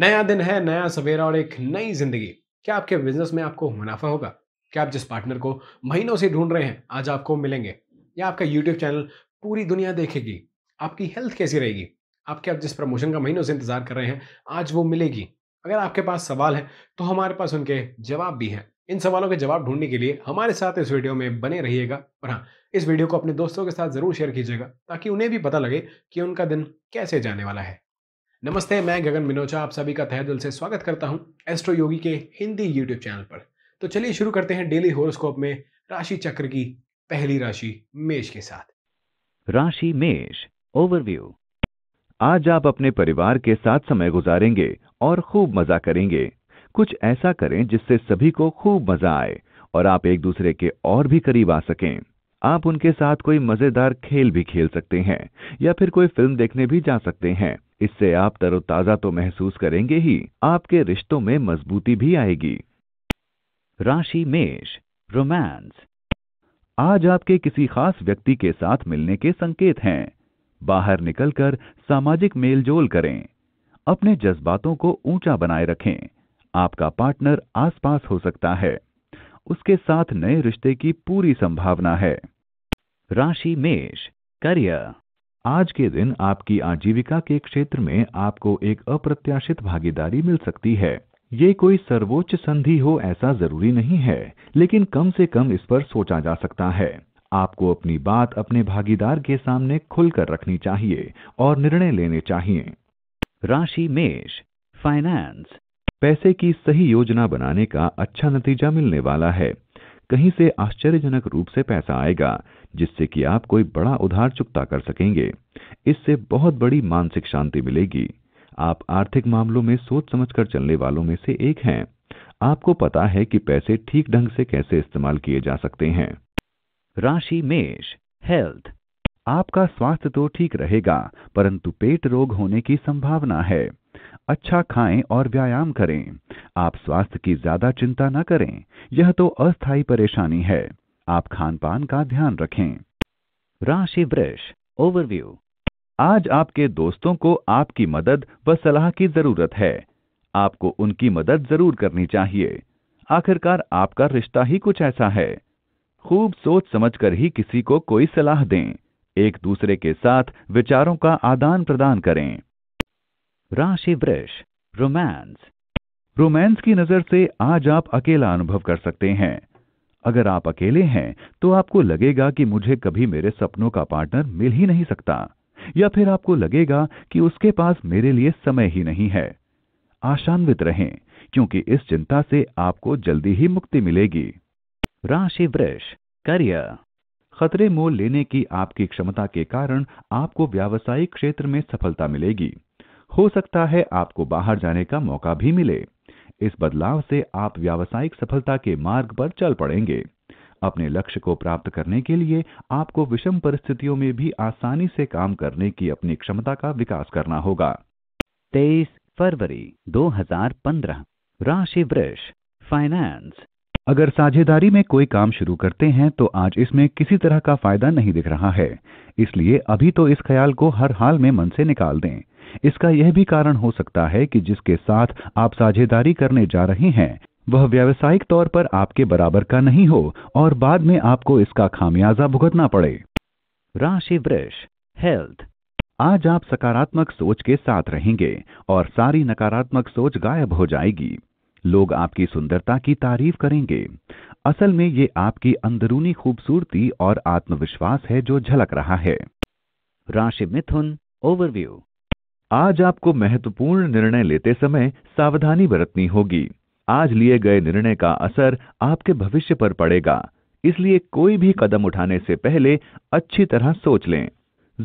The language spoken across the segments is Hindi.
नया दिन है नया सवेरा और एक नई जिंदगी क्या आपके बिजनेस में आपको मुनाफा होगा क्या आप जिस पार्टनर को महीनों से ढूंढ रहे हैं आज आपको मिलेंगे या आपका यूट्यूब चैनल पूरी दुनिया देखेगी आपकी हेल्थ कैसी रहेगी आपके आप जिस प्रमोशन का महीनों से इंतजार कर रहे हैं आज वो मिलेगी अगर आपके पास सवाल है तो हमारे पास उनके जवाब भी हैं इन सवालों के जवाब ढूंढने के लिए हमारे साथ इस वीडियो में बने रहिएगा और हाँ इस वीडियो को अपने दोस्तों के साथ जरूर शेयर कीजिएगा ताकि उन्हें भी पता लगे कि उनका दिन कैसे जाने वाला है नमस्ते मैं गगन मिनोचा आप सभी का तहे दिल से स्वागत करता हूं एस्ट्रो योगी के हिंदी यूट्यूब चैनल पर तो चलिए शुरू करते हैं डेली होरोस्कोप में राशि चक्र की पहली राशि मेष के साथ राशि मेष ओवरव्यू आज आप अपने परिवार के साथ समय गुजारेंगे और खूब मजा करेंगे कुछ ऐसा करें जिससे सभी को खूब मजा आए और आप एक दूसरे के और भी करीब आ सकें आप उनके साथ कोई मजेदार खेल भी खेल सकते हैं या फिर कोई फिल्म देखने भी जा सकते हैं इससे आप तरोताजा तो महसूस करेंगे ही आपके रिश्तों में मजबूती भी आएगी राशि मेष रोमांस आज आपके किसी खास व्यक्ति के साथ मिलने के संकेत हैं बाहर निकलकर सामाजिक मेलजोल करें अपने जज्बातों को ऊंचा बनाए रखें आपका पार्टनर आसपास हो सकता है उसके साथ नए रिश्ते की पूरी संभावना है राशि मेष करियर आज के दिन आपकी आजीविका के क्षेत्र में आपको एक अप्रत्याशित भागीदारी मिल सकती है ये कोई सर्वोच्च संधि हो ऐसा जरूरी नहीं है लेकिन कम से कम इस पर सोचा जा सकता है आपको अपनी बात अपने भागीदार के सामने खुलकर रखनी चाहिए और निर्णय लेने चाहिए राशि मेष फाइनेंस पैसे की सही योजना बनाने का अच्छा नतीजा मिलने वाला है कहीं से आश्चर्यजनक रूप से पैसा आएगा जिससे कि आप कोई बड़ा उधार चुकता कर सकेंगे इससे बहुत बड़ी मानसिक शांति मिलेगी आप आर्थिक मामलों में सोच समझकर चलने वालों में से एक हैं आपको पता है कि पैसे ठीक ढंग से कैसे इस्तेमाल किए जा सकते हैं राशि मेष हेल्थ आपका स्वास्थ्य तो ठीक रहेगा परंतु पेट रोग होने की संभावना है अच्छा खाएं और व्यायाम करें आप स्वास्थ्य की ज्यादा चिंता न करें यह तो अस्थायी परेशानी है आप खान पान का ध्यान रखें राशि वृष ओवरव्यू आज आपके दोस्तों को आपकी मदद व सलाह की जरूरत है आपको उनकी मदद जरूर करनी चाहिए आखिरकार आपका रिश्ता ही कुछ ऐसा है खूब सोच समझकर ही किसी को कोई सलाह दें एक दूसरे के साथ विचारों का आदान प्रदान करें राशि वृष रोमांस रोमांस की नजर से आज आप अकेला अनुभव कर सकते हैं अगर आप अकेले हैं तो आपको लगेगा कि मुझे कभी मेरे सपनों का पार्टनर मिल ही नहीं सकता या फिर आपको लगेगा कि उसके पास मेरे लिए समय ही नहीं है आशान्वित रहें क्योंकि इस चिंता से आपको जल्दी ही मुक्ति मिलेगी राशि वृष करियर खतरे मोल लेने की आपकी क्षमता के कारण आपको व्यावसायिक क्षेत्र में सफलता मिलेगी हो सकता है आपको बाहर जाने का मौका भी मिले इस बदलाव से आप व्यावसायिक सफलता के मार्ग पर चल पड़ेंगे अपने लक्ष्य को प्राप्त करने के लिए आपको विषम परिस्थितियों में भी आसानी से काम करने की अपनी क्षमता का विकास करना होगा तेईस फरवरी 2015 राशि वृष फाइनेंस अगर साझेदारी में कोई काम शुरू करते हैं तो आज इसमें किसी तरह का फायदा नहीं दिख रहा है इसलिए अभी तो इस ख्याल को हर हाल में मन से निकाल दें इसका यह भी कारण हो सकता है कि जिसके साथ आप साझेदारी करने जा रहे हैं वह व्यावसायिक तौर पर आपके बराबर का नहीं हो और बाद में आपको इसका खामियाजा भुगतना पड़े राशि वृक्ष हेल्थ आज आप सकारात्मक सोच के साथ रहेंगे और सारी नकारात्मक सोच गायब हो जाएगी लोग आपकी सुंदरता की तारीफ करेंगे असल में ये आपकी अंदरूनी खूबसूरती और आत्मविश्वास है जो झलक रहा है राशि मिथुन ओवरव्यू आज आपको महत्वपूर्ण निर्णय लेते समय सावधानी बरतनी होगी आज लिए गए निर्णय का असर आपके भविष्य पर पड़ेगा इसलिए कोई भी कदम उठाने से पहले अच्छी तरह सोच लें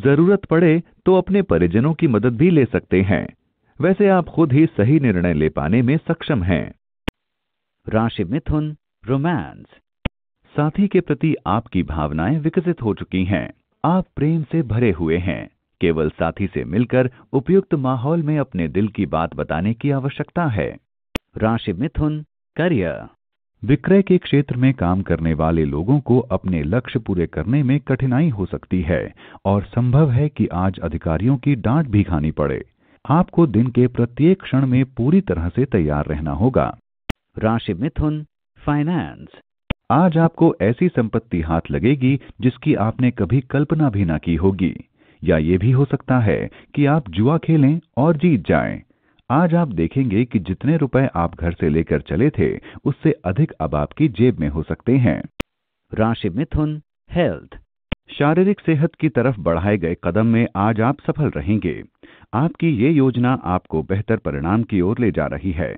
जरूरत पड़े तो अपने परिजनों की मदद भी ले सकते हैं वैसे आप खुद ही सही निर्णय ले पाने में सक्षम हैं राशि मिथुन रोमांस साथी के प्रति आपकी भावनाएं विकसित हो चुकी हैं आप प्रेम से भरे हुए हैं केवल साथी से मिलकर उपयुक्त माहौल में अपने दिल की बात बताने की आवश्यकता है राशि मिथुन करियर विक्रय के क्षेत्र में काम करने वाले लोगों को अपने लक्ष्य पूरे करने में कठिनाई हो सकती है और संभव है कि आज अधिकारियों की डांट भी खानी पड़े आपको दिन के प्रत्येक क्षण में पूरी तरह से तैयार रहना होगा राशि मिथुन फाइनेंस आज आपको ऐसी संपत्ति हाथ लगेगी जिसकी आपने कभी कल्पना भी ना की होगी या ये भी हो सकता है कि आप जुआ खेलें और जीत जाएं। आज आप देखेंगे कि जितने रुपए आप घर से लेकर चले थे उससे अधिक अब आपकी जेब में हो सकते हैं राशि मिथुन हेल्थ शारीरिक सेहत की तरफ बढ़ाए गए कदम में आज आप सफल रहेंगे आपकी ये योजना आपको बेहतर परिणाम की ओर ले जा रही है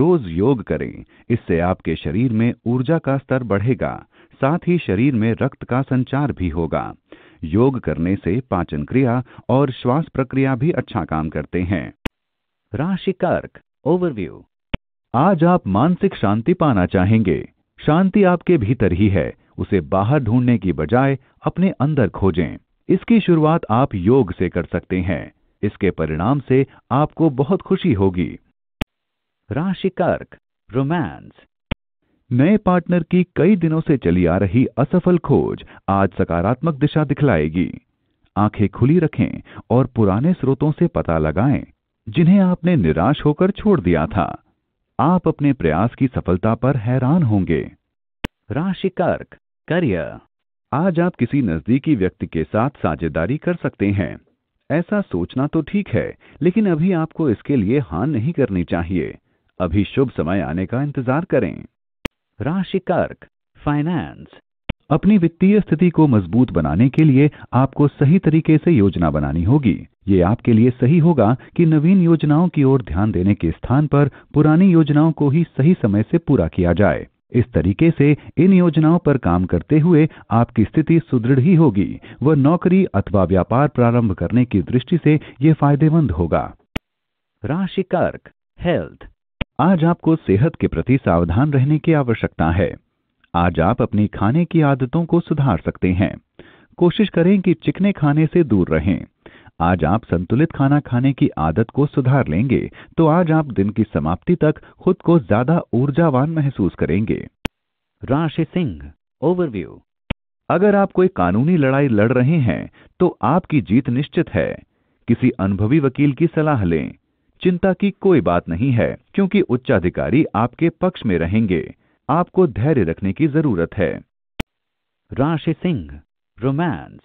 रोज योग करें इससे आपके शरीर में ऊर्जा का स्तर बढ़ेगा साथ ही शरीर में रक्त का संचार भी होगा योग करने से पाचन क्रिया और श्वास प्रक्रिया भी अच्छा काम करते हैं राशि कर्क ओवरव्यू आज आप मानसिक शांति पाना चाहेंगे शांति आपके भीतर ही है उसे बाहर ढूंढने की बजाय अपने अंदर खोजें इसकी शुरुआत आप योग से कर सकते हैं इसके परिणाम से आपको बहुत खुशी होगी राशि कर्क रोमांस नए पार्टनर की कई दिनों से चली आ रही असफल खोज आज सकारात्मक दिशा दिखलाएगी आंखें खुली रखें और पुराने स्रोतों से पता लगाएं जिन्हें आपने निराश होकर छोड़ दिया था आप अपने प्रयास की सफलता पर हैरान होंगे राशि कर्क करियर आज आप किसी नजदीकी व्यक्ति के साथ साझेदारी कर सकते हैं ऐसा सोचना तो ठीक है लेकिन अभी आपको इसके लिए हान नहीं करनी चाहिए अभी शुभ समय आने का इंतजार करें राशि कर्क फाइनेंस अपनी वित्तीय स्थिति को मजबूत बनाने के लिए आपको सही तरीके से योजना बनानी होगी ये आपके लिए सही होगा कि नवीन योजनाओं की ओर ध्यान देने के स्थान पर पुरानी योजनाओं को ही सही समय से पूरा किया जाए इस तरीके से इन योजनाओं पर काम करते हुए आपकी स्थिति सुदृढ़ ही होगी व नौकरी अथवा व्यापार प्रारंभ करने की दृष्टि से ये फायदेमंद होगा राशि कर्क हेल्थ आज आपको सेहत के प्रति सावधान रहने की आवश्यकता है आज आप अपनी खाने की आदतों को सुधार सकते हैं कोशिश करें कि चिकने खाने से दूर रहें आज आप संतुलित खाना खाने की आदत को सुधार लेंगे तो आज आप दिन की समाप्ति तक खुद को ज्यादा ऊर्जावान महसूस करेंगे राशि सिंह ओवरव्यू अगर आप कोई कानूनी लड़ाई लड़ रहे हैं तो आपकी जीत निश्चित है किसी अनुभवी वकील की सलाह लें चिंता की कोई बात नहीं है क्योंकि उच्चाधिकारी आपके पक्ष में रहेंगे आपको धैर्य रखने की जरूरत है राशि सिंह रोमांस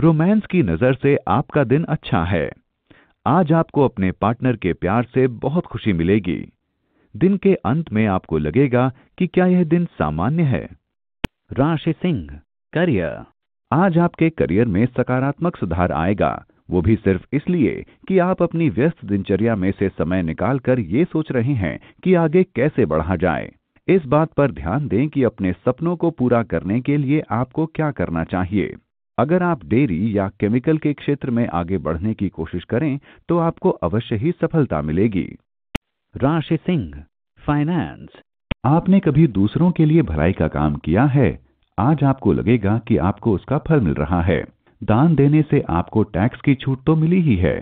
रोमांस की नज़र से आपका दिन अच्छा है आज आपको अपने पार्टनर के प्यार से बहुत खुशी मिलेगी दिन के अंत में आपको लगेगा कि क्या यह दिन सामान्य है राशि सिंह करियर आज आपके करियर में सकारात्मक सुधार आएगा वो भी सिर्फ इसलिए कि आप अपनी व्यस्त दिनचर्या में से समय निकालकर ये सोच रहे हैं कि आगे कैसे बढ़ा जाए इस बात पर ध्यान दें कि अपने सपनों को पूरा करने के लिए आपको क्या करना चाहिए अगर आप डेयरी या केमिकल के क्षेत्र में आगे बढ़ने की कोशिश करें तो आपको अवश्य ही सफलता मिलेगी राशि सिंह फाइनेंस आपने कभी दूसरों के लिए भलाई का काम किया है आज आपको लगेगा कि आपको उसका फल मिल रहा है दान देने से आपको टैक्स की छूट तो मिली ही है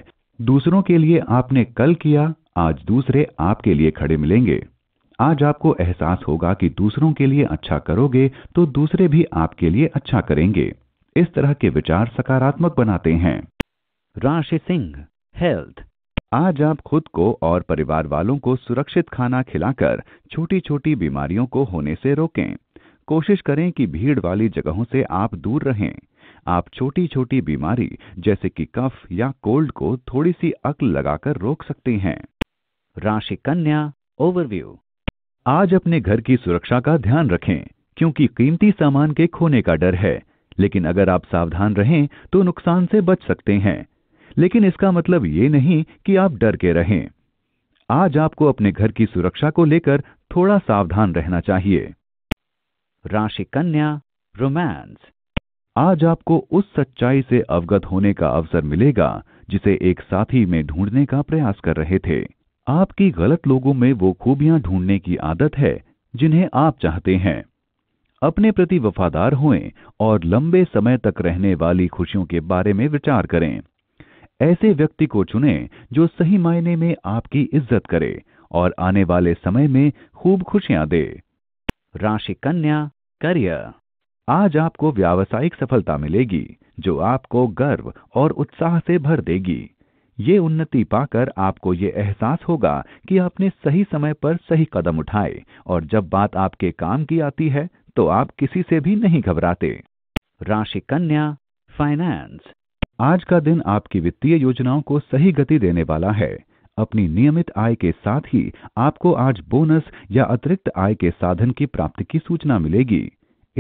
दूसरों के लिए आपने कल किया आज दूसरे आपके लिए खड़े मिलेंगे आज आपको एहसास होगा कि दूसरों के लिए अच्छा करोगे तो दूसरे भी आपके लिए अच्छा करेंगे इस तरह के विचार सकारात्मक बनाते हैं राशि सिंह हेल्थ आज आप खुद को और परिवार वालों को सुरक्षित खाना खिलाकर छोटी छोटी बीमारियों को होने से रोकें कोशिश करें कि भीड़ वाली जगहों से आप दूर रहें आप छोटी छोटी बीमारी जैसे कि कफ या कोल्ड को थोड़ी सी अक्ल लगाकर रोक सकते हैं राशि कन्या ओवरव्यू आज अपने घर की सुरक्षा का ध्यान रखें क्योंकि कीमती सामान के खोने का डर है लेकिन अगर आप सावधान रहें तो नुकसान से बच सकते हैं लेकिन इसका मतलब ये नहीं कि आप डर के रहें आज आपको अपने घर की सुरक्षा को लेकर थोड़ा सावधान रहना चाहिए राशि कन्या रोमांस आज आपको उस सच्चाई से अवगत होने का अवसर मिलेगा जिसे एक साथी में ढूंढने का प्रयास कर रहे थे आपकी गलत लोगों में वो खूबियां ढूंढने की आदत है जिन्हें आप चाहते हैं अपने प्रति वफादार हुए और लंबे समय तक रहने वाली खुशियों के बारे में विचार करें ऐसे व्यक्ति को चुनें जो सही मायने में आपकी इज्जत करे और आने वाले समय में खूब खुशियां दे राशि कन्या करियर आज आपको व्यावसायिक सफलता मिलेगी जो आपको गर्व और उत्साह से भर देगी ये उन्नति पाकर आपको ये एहसास होगा कि आपने सही समय पर सही कदम उठाए और जब बात आपके काम की आती है तो आप किसी से भी नहीं घबराते राशि कन्या फाइनेंस आज का दिन आपकी वित्तीय योजनाओं को सही गति देने वाला है अपनी नियमित आय के साथ ही आपको आज बोनस या अतिरिक्त आय के साधन की प्राप्ति की सूचना मिलेगी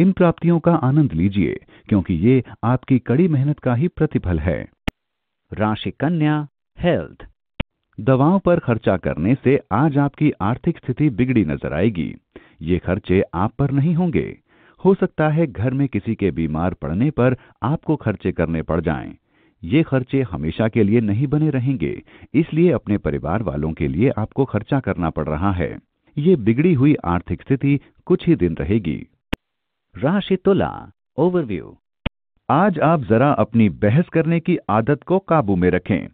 इन प्राप्तियों का आनंद लीजिए क्योंकि ये आपकी कड़ी मेहनत का ही प्रतिफल है राशि कन्या हेल्थ दवाओं पर खर्चा करने से आज आपकी आर्थिक स्थिति बिगड़ी नजर आएगी ये खर्चे आप पर नहीं होंगे हो सकता है घर में किसी के बीमार पड़ने पर आपको खर्चे करने पड़ जाएं। ये खर्चे हमेशा के लिए नहीं बने रहेंगे इसलिए अपने परिवार वालों के लिए आपको खर्चा करना पड़ रहा है ये बिगड़ी हुई आर्थिक स्थिति कुछ ही दिन रहेगी राशि तुला ओवरव्यू आज आप जरा अपनी बहस करने की आदत को काबू में रखें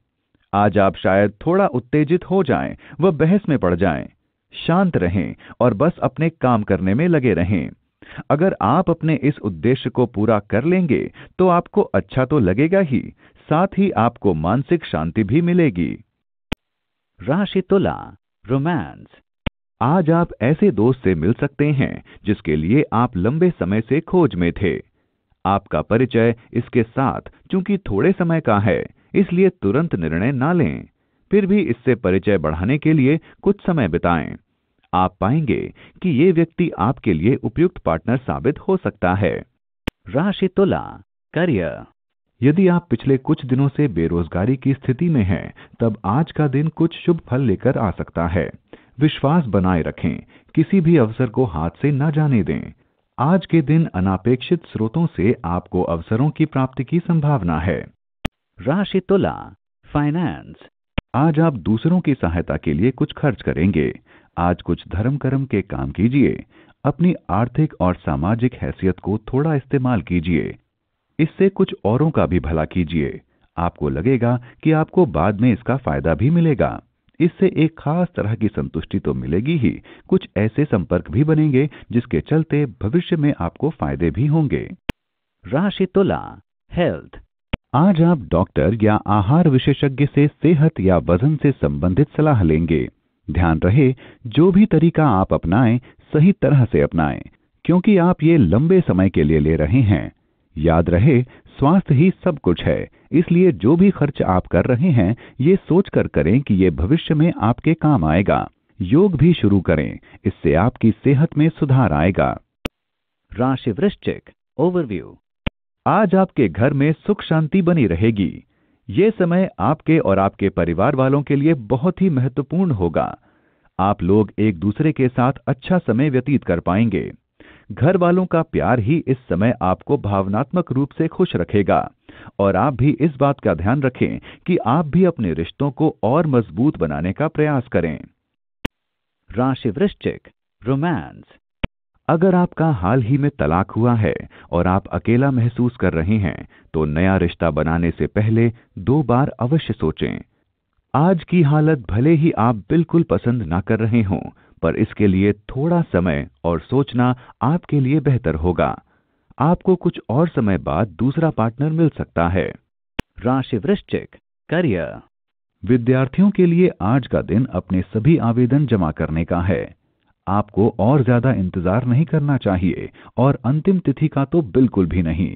आज आप शायद थोड़ा उत्तेजित हो जाएं व बहस में पड़ जाएं। शांत रहें और बस अपने काम करने में लगे रहें अगर आप अपने इस उद्देश्य को पूरा कर लेंगे तो आपको अच्छा तो लगेगा ही साथ ही आपको मानसिक शांति भी मिलेगी राशि तुला रोमांस आज आप ऐसे दोस्त से मिल सकते हैं जिसके लिए आप लंबे समय से खोज में थे आपका परिचय इसके साथ चूंकि थोड़े समय का है इसलिए तुरंत निर्णय ना लें फिर भी इससे परिचय बढ़ाने के लिए कुछ समय बिताएं आप पाएंगे कि ये व्यक्ति आपके लिए उपयुक्त पार्टनर साबित हो सकता है राशि तुला करियर यदि आप पिछले कुछ दिनों से बेरोजगारी की स्थिति में हैं, तब आज का दिन कुछ शुभ फल लेकर आ सकता है विश्वास बनाए रखें किसी भी अवसर को हाथ से न जाने दें आज के दिन अनापेक्षित स्रोतों से आपको अवसरों की प्राप्ति की संभावना है राशि तुला फाइनेंस आज आप दूसरों की सहायता के लिए कुछ खर्च करेंगे आज कुछ धर्म कर्म के काम कीजिए अपनी आर्थिक और सामाजिक हैसियत को थोड़ा इस्तेमाल कीजिए इससे कुछ औरों का भी भला कीजिए आपको लगेगा कि आपको बाद में इसका फायदा भी मिलेगा इससे एक खास तरह की संतुष्टि तो मिलेगी ही कुछ ऐसे संपर्क भी बनेंगे जिसके चलते भविष्य में आपको फायदे भी होंगे राशि तुला हेल्थ आज आप डॉक्टर या आहार विशेषज्ञ से सेहत या वजन से संबंधित सलाह लेंगे ध्यान रहे जो भी तरीका आप अपनाएं सही तरह से अपनाएं क्योंकि आप ये लंबे समय के लिए ले रहे हैं याद रहे स्वास्थ्य ही सब कुछ है इसलिए जो भी खर्च आप कर रहे हैं ये सोचकर करें कि ये भविष्य में आपके काम आएगा योग भी शुरू करें इससे आपकी सेहत में सुधार आएगा राशि वृश्चिक ओवरव्यू आज आपके घर में सुख शांति बनी रहेगी ये समय आपके और आपके परिवार वालों के लिए बहुत ही महत्वपूर्ण होगा आप लोग एक दूसरे के साथ अच्छा समय व्यतीत कर पाएंगे घर वालों का प्यार ही इस समय आपको भावनात्मक रूप से खुश रखेगा और आप भी इस बात का ध्यान रखें कि आप भी अपने रिश्तों को और मजबूत बनाने का प्रयास करें राशि वृश्चिक रोमांस अगर आपका हाल ही में तलाक हुआ है और आप अकेला महसूस कर रहे हैं तो नया रिश्ता बनाने से पहले दो बार अवश्य सोचें आज की हालत भले ही आप बिल्कुल पसंद ना कर रहे हों पर इसके लिए थोड़ा समय और सोचना आपके लिए बेहतर होगा आपको कुछ और समय बाद दूसरा पार्टनर मिल सकता है राशि वृश्चिक करियर विद्यार्थियों के लिए आज का दिन अपने सभी आवेदन जमा करने का है आपको और ज्यादा इंतजार नहीं करना चाहिए और अंतिम तिथि का तो बिल्कुल भी नहीं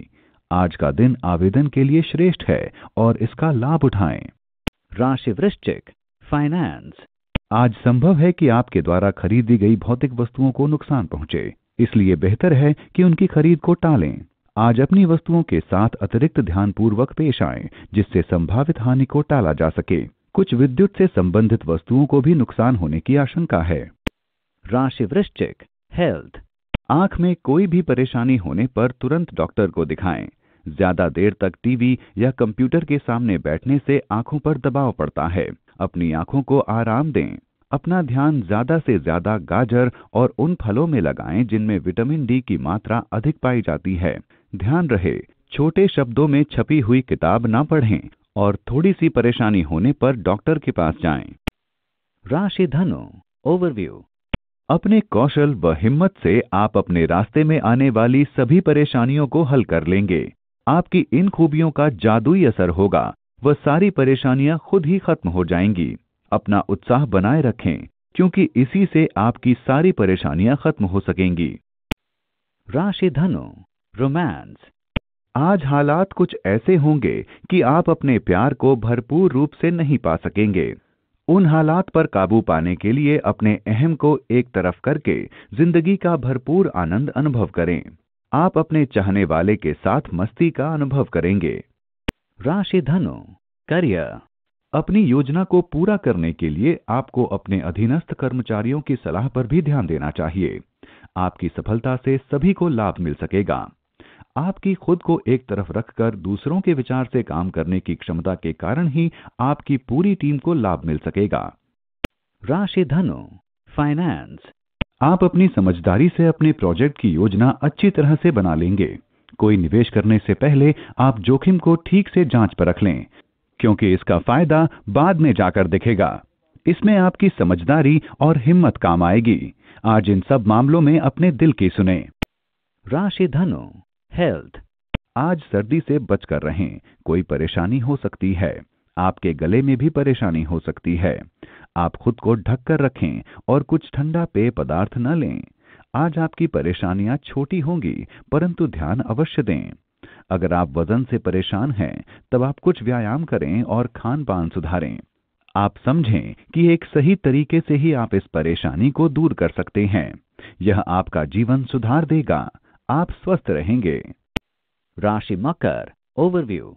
आज का दिन आवेदन के लिए श्रेष्ठ है और इसका लाभ उठाएं राशि वृश्चिक फाइनेंस आज संभव है कि आपके द्वारा खरीदी गई भौतिक वस्तुओं को नुकसान पहुंचे इसलिए बेहतर है कि उनकी खरीद को टालें आज अपनी वस्तुओं के साथ अतिरिक्त ध्यानपूर्वक पेश आए जिससे संभावित हानि को टाला जा सके कुछ विद्युत से संबंधित वस्तुओं को भी नुकसान होने की आशंका है राशि वृश्चिक हेल्थ आंख में कोई भी परेशानी होने पर तुरंत डॉक्टर को दिखाएं ज्यादा देर तक टीवी या कंप्यूटर के सामने बैठने से आंखों पर दबाव पड़ता है अपनी आंखों को आराम दें अपना ध्यान ज्यादा से ज्यादा गाजर और उन फलों में लगाएं जिनमें विटामिन डी की मात्रा अधिक पाई जाती है ध्यान रहे छोटे शब्दों में छपी हुई किताब ना पढ़ें और थोड़ी सी परेशानी होने पर डॉक्टर के पास जाएं। राशि धनु ओवरव्यू अपने कौशल व हिम्मत से आप अपने रास्ते में आने वाली सभी परेशानियों को हल कर लेंगे आपकी इन खूबियों का जादुई असर होगा वह सारी परेशानियां खुद ही खत्म हो जाएंगी अपना उत्साह बनाए रखें क्योंकि इसी से आपकी सारी परेशानियां खत्म हो सकेंगी राशि धनु रोमांस आज हालात कुछ ऐसे होंगे कि आप अपने प्यार को भरपूर रूप से नहीं पा सकेंगे उन हालात पर काबू पाने के लिए अपने अहम को एक तरफ करके जिंदगी का भरपूर आनंद अनुभव करें आप अपने चाहने वाले के साथ मस्ती का अनुभव करेंगे राशि धनु करियर अपनी योजना को पूरा करने के लिए आपको अपने अधीनस्थ कर्मचारियों की सलाह पर भी ध्यान देना चाहिए आपकी सफलता से सभी को लाभ मिल सकेगा आपकी खुद को एक तरफ रखकर दूसरों के विचार से काम करने की क्षमता के कारण ही आपकी पूरी टीम को लाभ मिल सकेगा राशि धनु फाइनेंस आप अपनी समझदारी से अपने प्रोजेक्ट की योजना अच्छी तरह से बना लेंगे कोई निवेश करने से पहले आप जोखिम को ठीक से जांच पर रख लें क्योंकि इसका फायदा बाद में जाकर दिखेगा इसमें आपकी समझदारी और हिम्मत काम आएगी आज इन सब मामलों में अपने दिल की सुने राशि धनु हेल्थ आज सर्दी से बचकर रहें कोई परेशानी हो सकती है आपके गले में भी परेशानी हो सकती है आप खुद को ढक कर रखें और कुछ ठंडा पेय पदार्थ न लें आज आपकी परेशानियां छोटी होंगी परंतु ध्यान अवश्य दें अगर आप वजन से परेशान हैं तब आप कुछ व्यायाम करें और खान पान सुधारें आप समझें कि एक सही तरीके से ही आप इस परेशानी को दूर कर सकते हैं यह आपका जीवन सुधार देगा आप स्वस्थ रहेंगे राशि मकर ओवरव्यू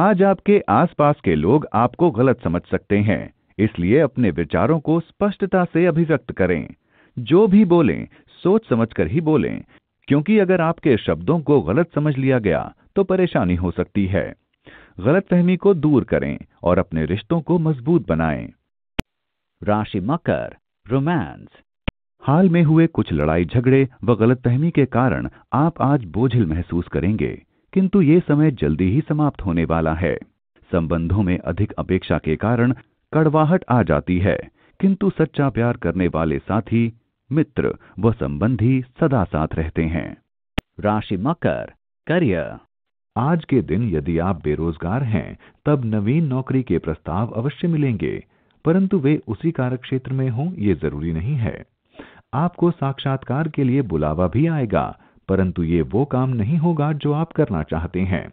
आज आपके आसपास के लोग आपको गलत समझ सकते हैं इसलिए अपने विचारों को स्पष्टता से अभिव्यक्त करें जो भी बोलें सोच समझकर ही बोलें क्योंकि अगर आपके शब्दों को गलत समझ लिया गया तो परेशानी हो सकती है गलतफहमी को दूर करें और अपने रिश्तों को मजबूत बनाएं। राशि मकर रोमांस हाल में हुए कुछ लड़ाई झगड़े व गलतफहमी के कारण आप आज बोझिल महसूस करेंगे किंतु ये समय जल्दी ही समाप्त होने वाला है संबंधों में अधिक अपेक्षा के कारण कड़वाहट आ जाती है किंतु सच्चा प्यार करने वाले साथी मित्र व संबंधी सदा साथ रहते हैं राशि मकर करियर आज के दिन यदि आप बेरोजगार हैं तब नवीन नौकरी के प्रस्ताव अवश्य मिलेंगे परंतु वे उसी कार्य क्षेत्र में हों ये जरूरी नहीं है आपको साक्षात्कार के लिए बुलावा भी आएगा परंतु ये वो काम नहीं होगा जो आप करना चाहते हैं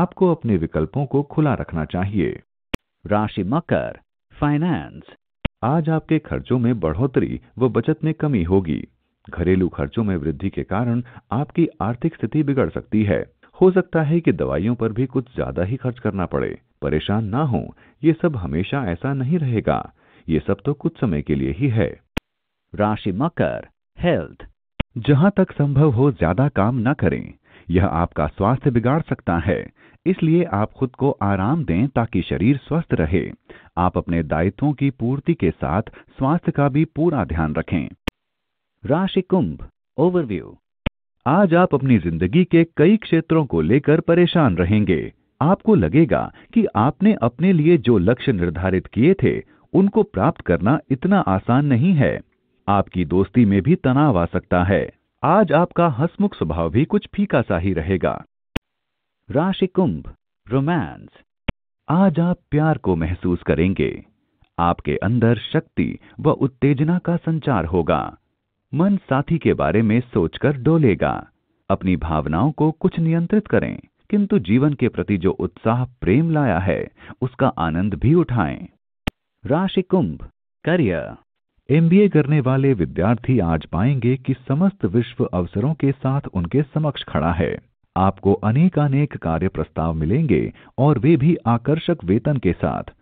आपको अपने विकल्पों को खुला रखना चाहिए राशि मकर फाइनेंस आज आपके खर्चों में बढ़ोतरी व बचत में कमी होगी घरेलू खर्चों में वृद्धि के कारण आपकी आर्थिक स्थिति बिगड़ सकती है हो सकता है कि दवाइयों पर भी कुछ ज्यादा ही खर्च करना पड़े परेशान ना हो ये सब हमेशा ऐसा नहीं रहेगा ये सब तो कुछ समय के लिए ही है राशि मकर हेल्थ जहां तक संभव हो ज्यादा काम न करें यह आपका स्वास्थ्य बिगाड़ सकता है इसलिए आप खुद को आराम दें ताकि शरीर स्वस्थ रहे आप अपने दायित्वों की पूर्ति के साथ स्वास्थ्य का भी पूरा ध्यान रखें राशि कुंभ ओवरव्यू आज आप अपनी जिंदगी के कई क्षेत्रों को लेकर परेशान रहेंगे आपको लगेगा कि आपने अपने लिए जो लक्ष्य निर्धारित किए थे उनको प्राप्त करना इतना आसान नहीं है आपकी दोस्ती में भी तनाव आ सकता है आज आपका हसमुख स्वभाव भी कुछ फीका सा ही रहेगा राशि कुंभ रोमांस आज आप प्यार को महसूस करेंगे आपके अंदर शक्ति व उत्तेजना का संचार होगा मन साथी के बारे में सोचकर डोलेगा अपनी भावनाओं को कुछ नियंत्रित करें किंतु जीवन के प्रति जो उत्साह प्रेम लाया है उसका आनंद भी उठाएं राशि कुंभ करियर एमबीए करने वाले विद्यार्थी आज पाएंगे कि समस्त विश्व अवसरों के साथ उनके समक्ष खड़ा है आपको अनेकानेक कार्य प्रस्ताव मिलेंगे और वे भी आकर्षक वेतन के साथ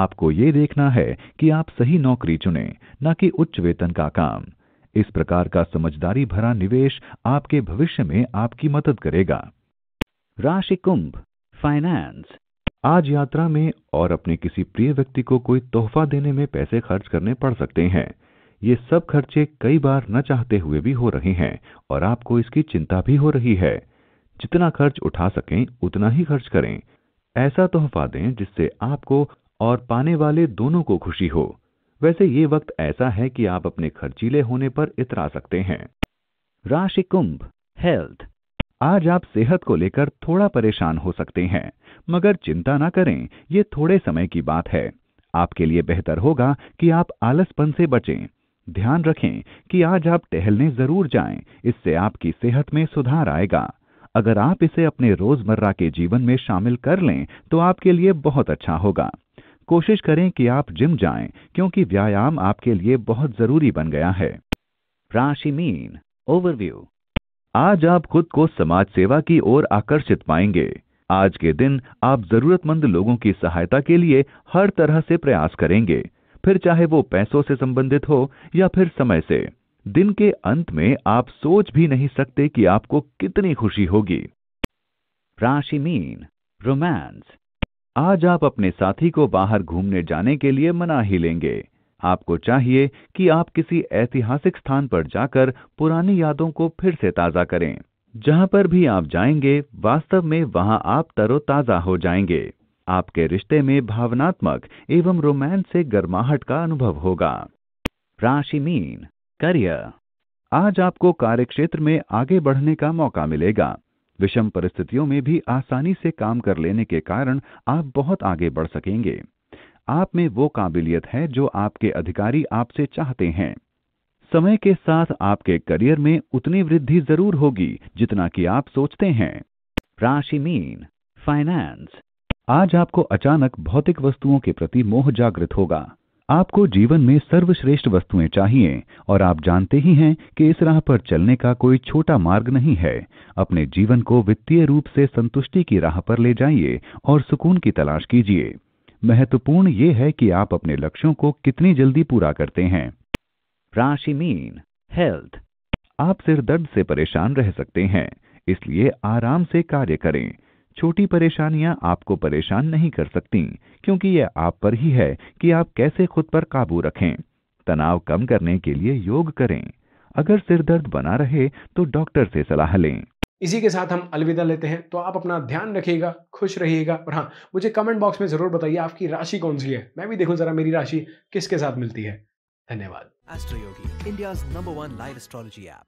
आपको ये देखना है कि आप सही नौकरी चुने न कि उच्च वेतन का काम इस प्रकार का समझदारी भरा निवेश आपके भविष्य में आपकी मदद करेगा राशि कुंभ फाइनेंस आज यात्रा में और अपने किसी प्रिय व्यक्ति को कोई तोहफा देने में पैसे खर्च करने पड़ सकते हैं ये सब खर्चे कई बार न चाहते हुए भी हो रहे हैं और आपको इसकी चिंता भी हो रही है जितना खर्च उठा सकें उतना ही खर्च करें ऐसा तोहफा दें जिससे आपको और पाने वाले दोनों को खुशी हो वैसे ये वक्त ऐसा है कि आप अपने खर्चीले होने पर इतरा सकते हैं राशि कुंभ हेल्थ आज आप सेहत को लेकर थोड़ा परेशान हो सकते हैं मगर चिंता ना करें ये थोड़े समय की बात है आपके लिए बेहतर होगा कि आप आलसपन से बचें ध्यान रखें कि आज आप टहलने जरूर जाएं, इससे आपकी सेहत में सुधार आएगा अगर आप इसे अपने रोजमर्रा के जीवन में शामिल कर लें तो आपके लिए बहुत अच्छा होगा कोशिश करें कि आप जिम जाएं क्योंकि व्यायाम आपके लिए बहुत जरूरी बन गया है राशि मीन ओवरव्यू आज आप खुद को समाज सेवा की ओर आकर्षित पाएंगे आज के दिन आप जरूरतमंद लोगों की सहायता के लिए हर तरह से प्रयास करेंगे फिर चाहे वो पैसों से संबंधित हो या फिर समय से दिन के अंत में आप सोच भी नहीं सकते कि आपको कितनी खुशी होगी राशि मीन रोमांस आज आप अपने साथी को बाहर घूमने जाने के लिए मना ही लेंगे आपको चाहिए कि आप किसी ऐतिहासिक स्थान पर जाकर पुरानी यादों को फिर से ताज़ा करें जहां पर भी आप जाएंगे वास्तव में वहां आप तरोताज़ा हो जाएंगे आपके रिश्ते में भावनात्मक एवं रोमांस से गर्माहट का अनुभव होगा राशि मीन करियर आज आपको कार्यक्षेत्र में आगे बढ़ने का मौका मिलेगा विषम परिस्थितियों में भी आसानी से काम कर लेने के कारण आप बहुत आगे बढ़ सकेंगे आप में वो काबिलियत है जो आपके अधिकारी आपसे चाहते हैं समय के साथ आपके करियर में उतनी वृद्धि जरूर होगी जितना कि आप सोचते हैं राशि मीन फाइनेंस आज आपको अचानक भौतिक वस्तुओं के प्रति मोह जागृत होगा आपको जीवन में सर्वश्रेष्ठ वस्तुएं चाहिए और आप जानते ही हैं कि इस राह पर चलने का कोई छोटा मार्ग नहीं है अपने जीवन को वित्तीय रूप से संतुष्टि की राह पर ले जाइए और सुकून की तलाश कीजिए महत्वपूर्ण ये है कि आप अपने लक्ष्यों को कितनी जल्दी पूरा करते हैं राशि मीन हेल्थ आप सिर दर्द से परेशान रह सकते हैं इसलिए आराम से कार्य करें छोटी परेशानियां आपको परेशान नहीं कर सकती क्योंकि यह आप पर ही है कि आप कैसे खुद पर काबू रखें तनाव कम करने के लिए योग करें अगर सिरदर्द बना रहे तो डॉक्टर से सलाह लें इसी के साथ हम अलविदा लेते हैं तो आप अपना ध्यान रखिएगा खुश रहिएगा और हाँ मुझे कमेंट बॉक्स में ज़रूर बताइए आपकी राशि कौन सी है मैं भी देखूँ ज़रा मेरी राशि किसके साथ मिलती है धन्यवाद Astro Yogi India number one live astrology app